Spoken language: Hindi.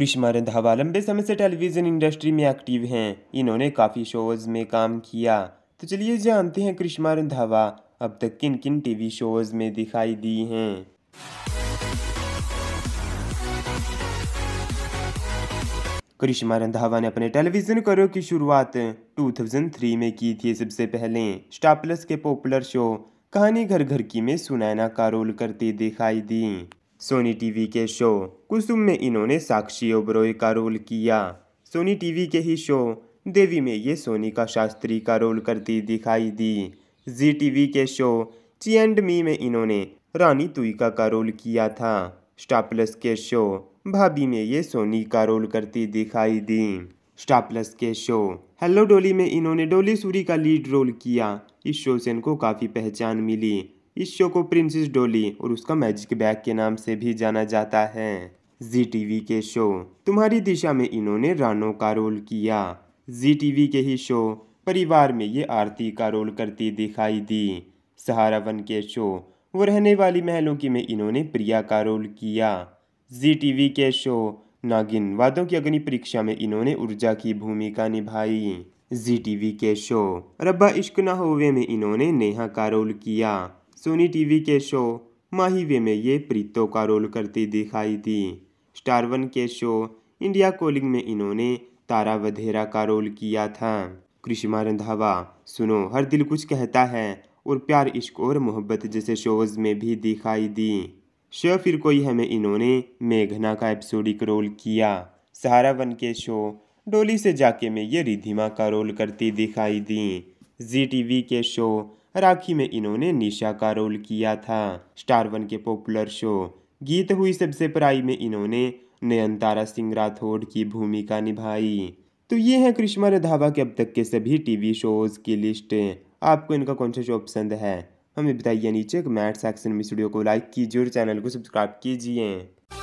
कृष्णा रंधावा लंबे समय से टेलीविज़न इंडस्ट्री में एक्टिव हैं इन्होंने काफ़ी शोज़ में काम किया तो चलिए जानते हैं कृष्णा रंधावा अब तक किन किन टीवी शोज़ में दिखाई दी हैं करिश्मा रंधावा ने अपने टेलीविजन करियर की शुरुआत 2003 में की थी सबसे पहले स्टार प्लस के पॉपुलर शो कहानी घर घर की में सुनैना का रोल करती दिखाई दी सोनी टीवी के शो कुसुम में इन्होंने साक्षी ओबरोय का रोल किया सोनी टीवी के ही शो देवी में ये सोनिका शास्त्री का रोल करती दिखाई दी जी टीवी के शो ची एंड मी में इन्होंने रानी तुईका का रोल किया था स्टार प्लस के शो भाभी में ये सोनी का रोल करती दिखाई दी स्टार प्लस के शो हेलो डोली में इन्होंने डोली सूरी का लीड रोल किया इस शो से इनको काफ़ी पहचान मिली इस शो को प्रिंसेस डोली और उसका मैजिक बैग के नाम से भी जाना जाता है जी टीवी के शो तुम्हारी दिशा में इन्होंने रानो का रोल किया जी टीवी के ही शो परिवार में ये आरती का रोल करती दिखाई दी सहारा वन के शो वो रहने वाली महलों की में इन्होंने प्रिया का रोल किया जी टीवी के शो नागिन वादों की अग्नि परीक्षा में इन्होंने ऊर्जा की भूमिका निभाई जी टीवी के शो रब्बा इश्क ना होवे में इन्होंने नेहा का रोल किया सोनी टीवी के शो माही वे में ये प्रीतो का रोल करती दिखाई दी स्टार वन के शो इंडिया कॉलिंग में इन्होंने तारा वधेरा का रोल किया था कृष्मा रंधावा सुनो हर दिल कुछ कहता है और प्यार इश्क और मोहब्बत जैसे शोज में भी दिखाई दी शो फिर कोई हमें इन्होंने मेघना का एपिसोडिक रोल किया सहारा वन के शो डोली से जाके में ये रिधिमा का रोल करती दिखाई दी जी टीवी के शो राखी में इन्होंने निशा का रोल किया था स्टार वन के पॉपुलर शो गीत हुई सबसे पराई में इन्होंने नयनतारा सिंह राठौड़ की भूमिका निभाई तो ये है कृष्णा रधावा के अब तक के सभी टीवी शोज की लिस्ट आपको इनका कौन सा शो पसंद है हमें बताइए नीचे कमेंट सेक्शन में वीडियो को लाइक कीजिए और चैनल को सब्सक्राइब कीजिए